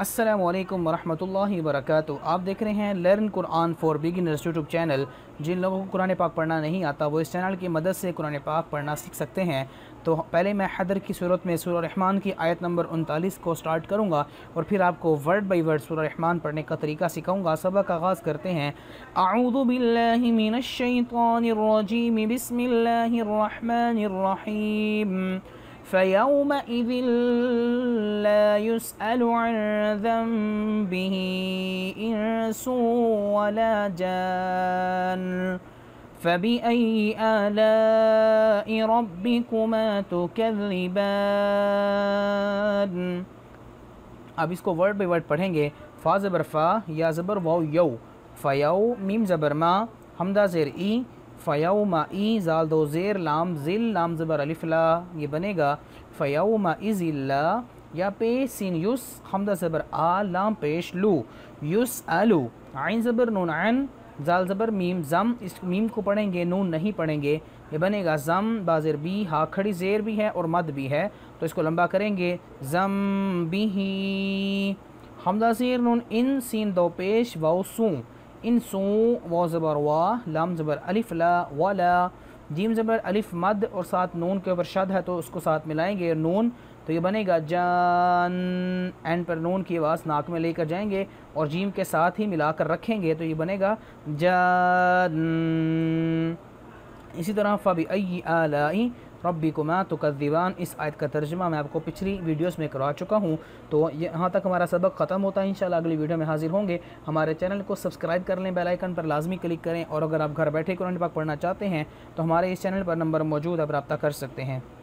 असलम वरहमल वरक आप देख रहे हैं learn Quran for beginners YouTube channel जिन लोगों को कुरान पाक पढ़ना नहीं आता वो इस चैनल की मदद से कुरान पाक पढ़ना सीख सकते हैं तो पहले मैं हदर की सूरत में सूर रहमान की आयत नंबर उनतालीस को स्टार्ट करूँगा और फिर आपको वर्ड बाई वर्ड सूर रहमान पढ़ने का तरीका सिखाऊँगा सबक आगाज़ करते हैं आऊदबिल्लिमिनशैतरजीम बसमिल्लर فيومئذ لا يسأل عن ذنبه إنس ولا جان فبأي آلاء ربكما تكذبان ورڈ इसको ورڈ پڑھیں گے فا زبر فا یا زبر واؤ یو فا یو میم زبر ما حمدہ زیر ای फ़याउमा ई ज़ाल दो ज़ेर लाम ज़िल लाम ज़बर अलिफ़ला ये बनेगा मा इज़िल्ला या पे सीन युस हमदा ज़बर आ लाम पेश लू युस आलू आइन ज़बर नून आन जाल ज़बर मीम ज़म इस मीम को पढ़ेंगे नून नहीं पढ़ेंगे ये बनेगा ज़म बाजर बी हा खड़ी ज़ेर भी है और मद भी है तो इसको लंबा करेंगे ज़म बी हमदा ज़ेर नून इन सीन दो पेश वाउसू इन सो व ज़बर वा लाम ज़बर अलिफ ला वाला जीम ज़बर अलिफ मद और साथ नून के ऊपर शद है तो उसको साथ मिलाएंगे नून तो ये बनेगा जान एंड पर नून की आवाज़ नाक में लेकर जाएंगे और जीम के साथ ही मिलाकर रखेंगे तो ये बनेगा जान इसी तरह फ़बी अई आलाई रबी मैं तो दीवान इस आयत का तर्जमा मैं आपको पिछली वीडियोस में करवा चुका हूँ तो यहाँ तक हमारा सबक ख़त्म होता है इंशाल्लाह अगली वीडियो में हाजिर होंगे हमारे चैनल को सब्सक्राइब कर लें बेलाइकन पर लाजमी क्लिक करें और अगर आप घर बैठे कुरान पाक पढ़ना चाहते हैं तो हमारे इस चैनल पर नंबर मौजूद आप रब्ता कर सकते हैं